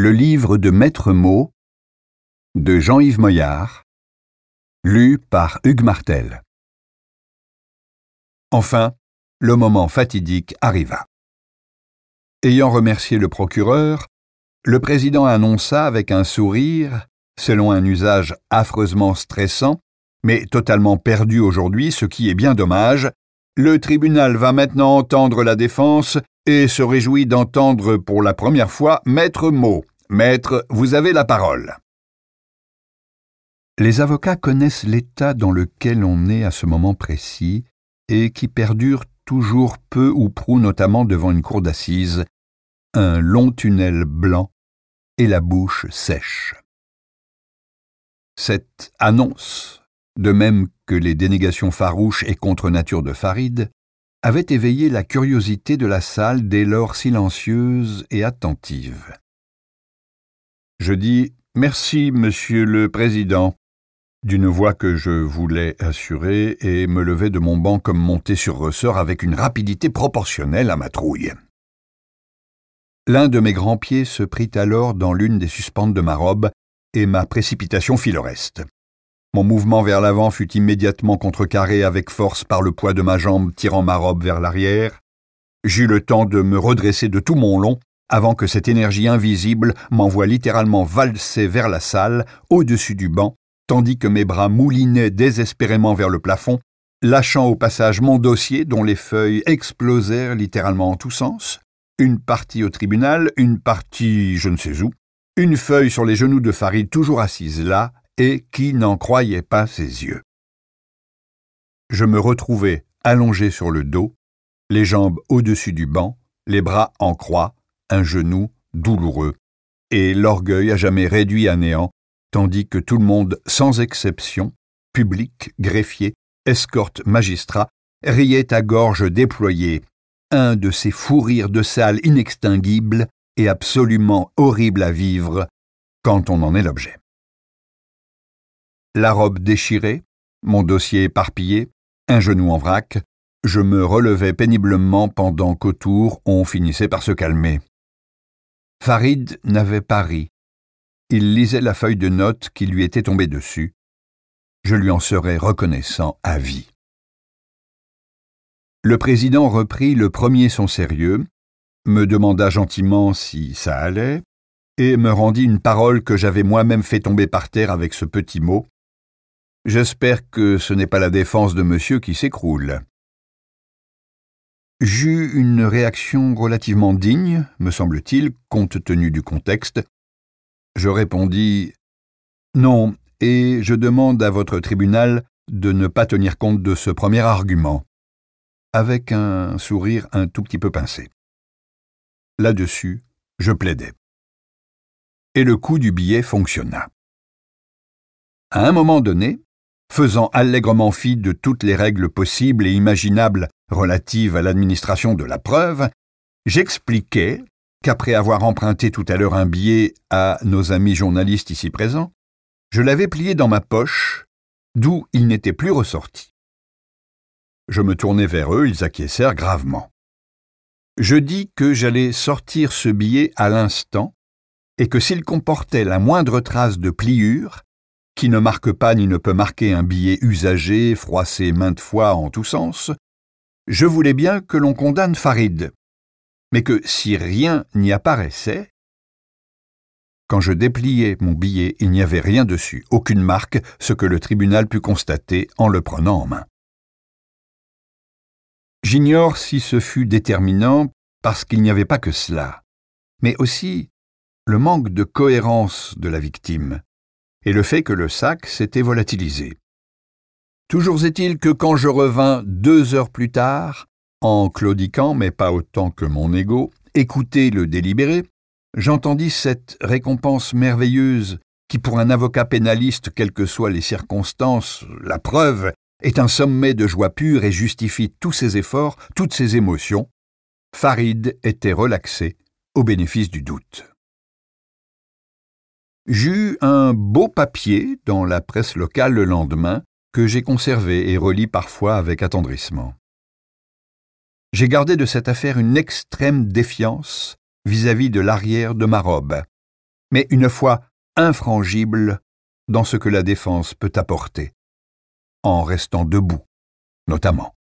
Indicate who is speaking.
Speaker 1: Le livre de Maître Mot de Jean-Yves Moyard, lu par Hugues Martel. Enfin, le moment fatidique arriva. Ayant remercié le procureur, le président annonça avec un sourire, selon un usage affreusement stressant, mais totalement perdu aujourd'hui, ce qui est bien dommage, le tribunal va maintenant entendre la défense et se réjouit d'entendre pour la première fois Maître Mot. Maître, vous avez la parole. Les avocats connaissent l'état dans lequel on est à ce moment précis et qui perdure toujours peu ou prou notamment devant une cour d'assises, un long tunnel blanc et la bouche sèche. Cette annonce, de même que les dénégations farouches et contre nature de Farid, avait éveillé la curiosité de la salle dès lors silencieuse et attentive. Je dis Merci, Monsieur le Président, d'une voix que je voulais assurer et me levai de mon banc comme monté sur ressort avec une rapidité proportionnelle à ma trouille. L'un de mes grands pieds se prit alors dans l'une des suspentes de ma robe et ma précipitation fit le reste. Mon mouvement vers l'avant fut immédiatement contrecarré avec force par le poids de ma jambe tirant ma robe vers l'arrière. J'eus le temps de me redresser de tout mon long avant que cette énergie invisible m'envoie littéralement valser vers la salle, au-dessus du banc, tandis que mes bras moulinaient désespérément vers le plafond, lâchant au passage mon dossier dont les feuilles explosèrent littéralement en tous sens, une partie au tribunal, une partie je ne sais où, une feuille sur les genoux de Farid toujours assise là, et qui n'en croyait pas ses yeux. Je me retrouvais allongé sur le dos, les jambes au-dessus du banc, les bras en croix, un genou douloureux, et l'orgueil à jamais réduit à néant, tandis que tout le monde, sans exception, public, greffier, escorte, magistrat, riait à gorge déployée, un de ces fous rires de salle inextinguibles et absolument horribles à vivre quand on en est l'objet la robe déchirée, mon dossier éparpillé, un genou en vrac, je me relevais péniblement pendant qu'autour on finissait par se calmer. Farid n'avait pas ri. Il lisait la feuille de notes qui lui était tombée dessus. Je lui en serais reconnaissant à vie. Le président reprit le premier son sérieux, me demanda gentiment si ça allait, et me rendit une parole que j'avais moi-même fait tomber par terre avec ce petit mot J'espère que ce n'est pas la défense de monsieur qui s'écroule. J'eus une réaction relativement digne, me semble-t-il, compte tenu du contexte. Je répondis Non, et je demande à votre tribunal de ne pas tenir compte de ce premier argument, avec un sourire un tout petit peu pincé. Là-dessus, je plaidais. Et le coup du billet fonctionna. À un moment donné, faisant allègrement fi de toutes les règles possibles et imaginables relatives à l'administration de la preuve, j'expliquais qu'après avoir emprunté tout à l'heure un billet à nos amis journalistes ici présents, je l'avais plié dans ma poche, d'où il n'était plus ressorti. Je me tournai vers eux, ils acquiescèrent gravement. Je dis que j'allais sortir ce billet à l'instant, et que s'il comportait la moindre trace de pliure, qui ne marque pas ni ne peut marquer un billet usagé, froissé maintes fois en tous sens, je voulais bien que l'on condamne Farid, mais que si rien n'y apparaissait, quand je dépliais mon billet, il n'y avait rien dessus, aucune marque, ce que le tribunal put constater en le prenant en main. J'ignore si ce fut déterminant parce qu'il n'y avait pas que cela, mais aussi le manque de cohérence de la victime et le fait que le sac s'était volatilisé. Toujours est-il que quand je revins deux heures plus tard, en claudiquant, mais pas autant que mon égo, écouter le délibéré, j'entendis cette récompense merveilleuse qui, pour un avocat pénaliste, quelles que soient les circonstances, la preuve, est un sommet de joie pure et justifie tous ses efforts, toutes ses émotions. Farid était relaxé au bénéfice du doute j'eus un beau papier dans la presse locale le lendemain que j'ai conservé et relis parfois avec attendrissement. J'ai gardé de cette affaire une extrême défiance vis-à-vis de l'arrière de ma robe, mais une foi infrangible dans ce que la défense peut apporter, en restant debout, notamment.